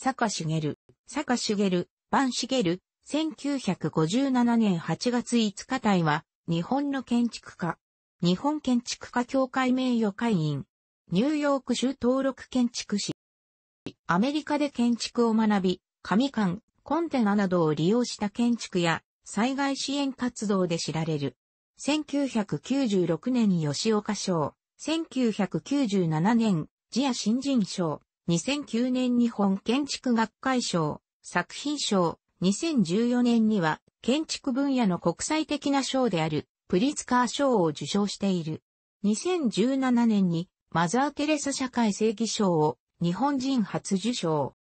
坂茂、坂茂、坂茂、1957年8月5日体は、日本の建築家、日本建築家協会名誉会員、ニューヨーク州登録建築士、アメリカで建築を学び、紙館、コンテナなどを利用した建築や災害支援活動で知られる。1996年吉岡賞、1997年、ジア新人賞、2009年日本建築学会賞、作品賞、2014年には建築分野の国際的な賞であるプリツカー賞を受賞している。2017年にマザー・テレサ社会正義賞を日本人初受賞。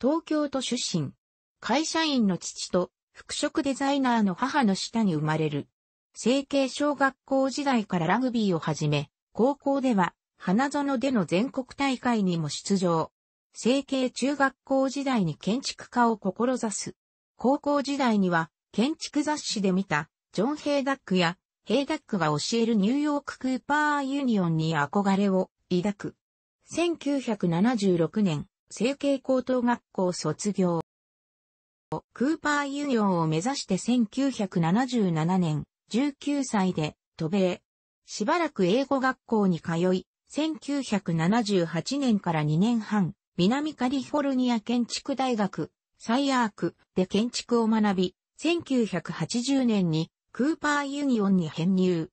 東京都出身。会社員の父と服飾デザイナーの母の下に生まれる。成形小学校時代からラグビーを始め、高校では花園での全国大会にも出場。成形中学校時代に建築家を志す。高校時代には建築雑誌で見たジョン・ヘイダックやヘイダックが教えるニューヨーク・クーパー・ユニオンに憧れを抱く。1976年、成形高等学校卒業。クーパー・ユニオンを目指して1977年、19歳で渡米。しばらく英語学校に通い、1978年から2年半、南カリフォルニア建築大学、サイアークで建築を学び、1980年にクーパーユニオンに編入。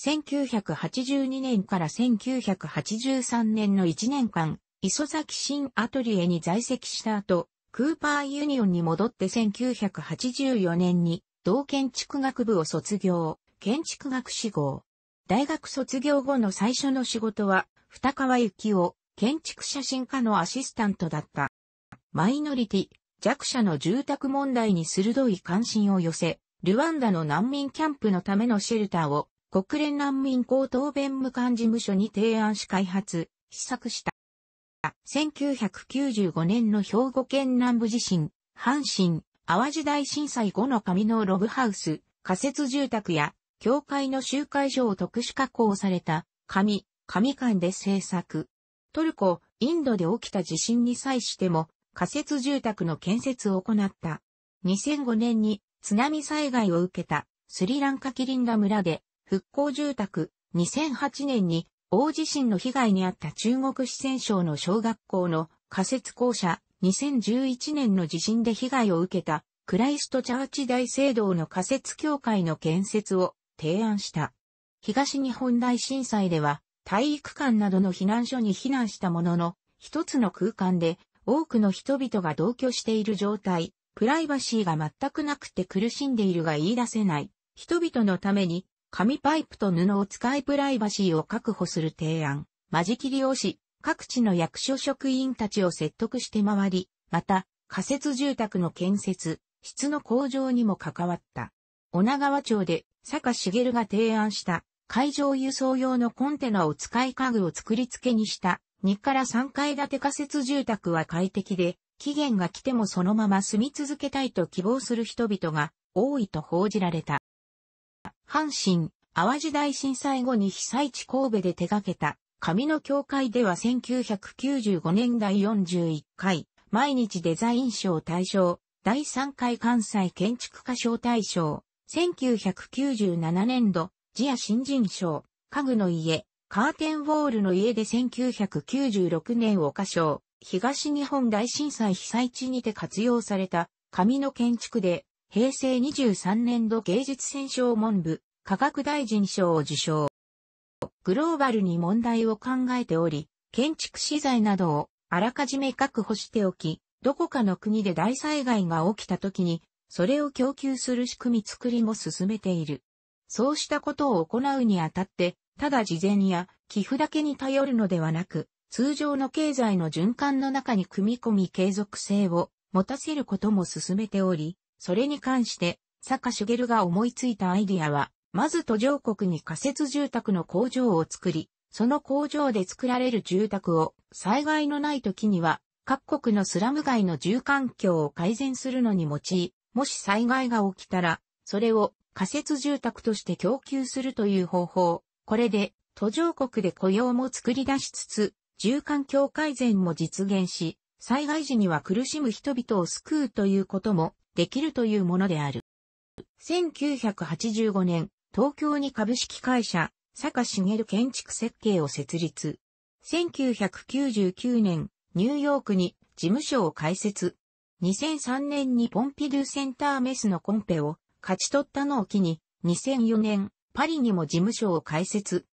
1982年から1983年の1年間、磯崎新アトリエに在籍した後、クーパーユニオンに戻って1984年に同建築学部を卒業、建築学士号、大学卒業後の最初の仕事は、二川幸夫、建築写真家のアシスタントだった。マイノリティ、弱者の住宅問題に鋭い関心を寄せ、ルワンダの難民キャンプのためのシェルターを国連難民高等弁務官事務所に提案し開発、試作した。1995年の兵庫県南部地震、阪神、淡路大震災後の紙のログハウス、仮設住宅や教会の集会所を特殊加工された紙、紙館で制作。トルコ、インドで起きた地震に際しても仮設住宅の建設を行った。2005年に津波災害を受けたスリランカキリンダ村で復興住宅、2008年に大地震の被害に遭った中国四川省の小学校の仮設校舎、2011年の地震で被害を受けたクライストチャーチ大聖堂の仮設教会の建設を提案した。東日本大震災では、体育館などの避難所に避難したものの、一つの空間で多くの人々が同居している状態、プライバシーが全くなくて苦しんでいるが言い出せない、人々のために、紙パイプと布を使いプライバシーを確保する提案、間仕切りをし、各地の役所職員たちを説得して回り、また、仮設住宅の建設、質の向上にも関わった。女川町で坂茂が提案した海上輸送用のコンテナを使い家具を作り付けにした2から3階建て仮設住宅は快適で期限が来てもそのまま住み続けたいと希望する人々が多いと報じられた。阪神、淡路大震災後に被災地神戸で手掛けた紙の教会では1995年第41回毎日デザイン賞大賞第3回関西建築家賞大賞1997年度、ジア新人賞、家具の家、カーテンウォールの家で1996年岡賞、東日本大震災被災地にて活用された紙の建築で、平成23年度芸術選勝文部、科学大臣賞を受賞。グローバルに問題を考えており、建築資材などをあらかじめ確保しておき、どこかの国で大災害が起きた時にそれを供給する仕組み作りも進めている。そうしたことを行うにあたって、ただ事前や寄付だけに頼るのではなく、通常の経済の循環の中に組み込み継続性を持たせることも進めており、それに関して、坂茂が思いついたアイディアは、まず途上国に仮設住宅の工場を作り、その工場で作られる住宅を災害のない時には各国のスラム街の住環境を改善するのに用い、もし災害が起きたら、それを仮設住宅として供給するという方法。これで、途上国で雇用も作り出しつつ、住環境改善も実現し、災害時には苦しむ人々を救うということもできるというものである。1985年、東京に株式会社、坂茂建築設計を設立。1999年、ニューヨークに事務所を開設。2003年にポンピドゥセンターメスのコンペを勝ち取ったのを機に、2004年、パリにも事務所を開設。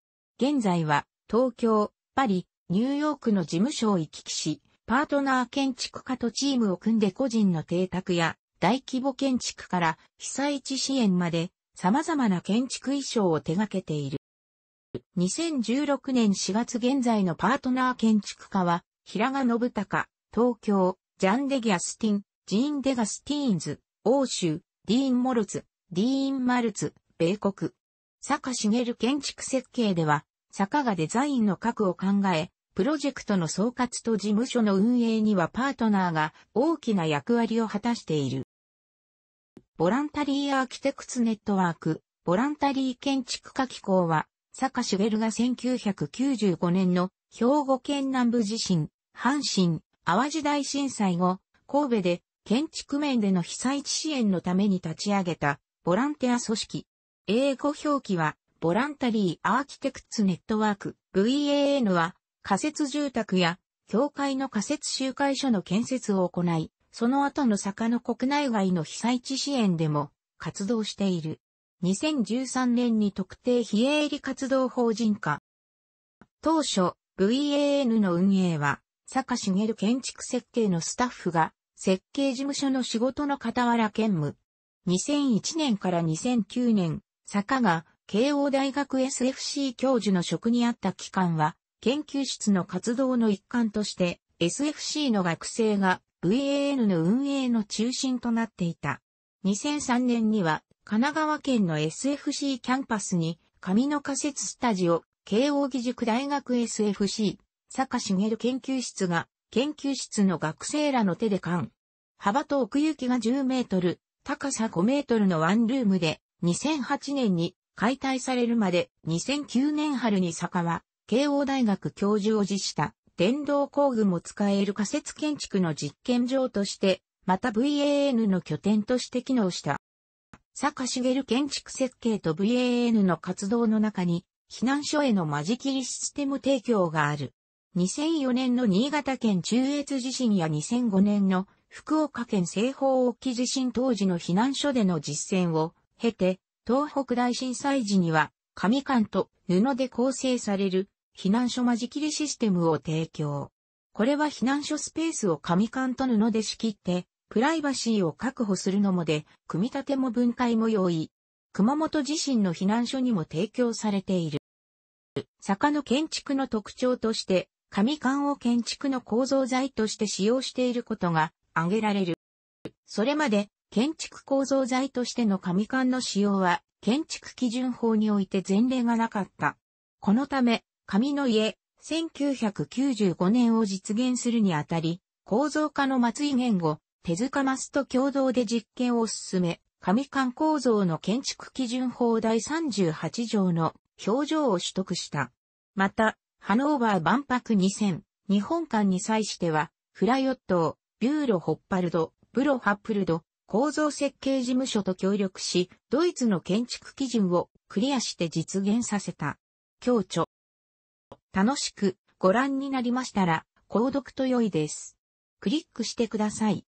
現在は、東京、パリ、ニューヨークの事務所を行き来し、パートナー建築家とチームを組んで個人の邸宅や大規模建築から被災地支援まで様々な建築衣装を手掛けている。2016年4月現在のパートナー建築家は平賀信孝、東京、ジャン・デ・ギャスティン、ジーン・デ・ガスティーンズ、欧州、ディーン・モルツ、ディーン・マルツ、米国。坂茂建築設計では、坂がデザインの核を考え、プロジェクトの総括と事務所の運営にはパートナーが大きな役割を果たしている。ボランタリーアーキテクツネットワーク、ボランタリー建築家機構は、坂茂が1995年の兵庫県南部地震、阪神、淡路大震災後、神戸で建築面での被災地支援のために立ち上げたボランティア組織。英語表記はボランタリーアーキテクツネットワーク VAN は仮設住宅や教会の仮設集会所の建設を行い、その後の坂の国内外の被災地支援でも活動している。2013年に特定非営利活動法人化。当初、VAN の運営は坂茂建築設計のスタッフが、設計事務所の仕事の傍ら兼務。2001年から2009年、坂が慶応大学 SFC 教授の職にあった期間は、研究室の活動の一環として、SFC の学生が VAN の運営の中心となっていた。2003年には、神奈川県の SFC キャンパスに、紙の仮設スタジオ、慶応義塾大学 SFC 坂茂研究室が、研究室の学生らの手で管。幅と奥行きが10メートル、高さ5メートルのワンルームで、2008年に解体されるまで2009年春に坂は、慶応大学教授を辞した電動工具も使える仮設建築の実験場として、また VAN の拠点として機能した。坂茂建築設計と VAN の活動の中に、避難所への間仕切りシステム提供がある。2004年の新潟県中越地震や2005年の福岡県西方沖地震当時の避難所での実践を経て、東北大震災時には、紙缶と布で構成される避難所間仕切りシステムを提供。これは避難所スペースを紙缶と布で仕切って、プライバシーを確保するのもで、組み立ても分解も容易。熊本地震の避難所にも提供されている。坂の建築の特徴として、紙管を建築の構造材として使用していることが挙げられる。それまで建築構造材としての紙管の使用は建築基準法において前例がなかった。このため、紙の家、1995年を実現するにあたり、構造化の松井言語、手塚マスと共同で実験を進め、紙管構造の建築基準法第38条の表情を取得した。また、ハノーバー万博2000、日本館に際しては、フラヨットビューロ・ホッパルド、ブロ・ハップルド、構造設計事務所と協力し、ドイツの建築基準をクリアして実現させた。強調。楽しくご覧になりましたら、購読と良いです。クリックしてください。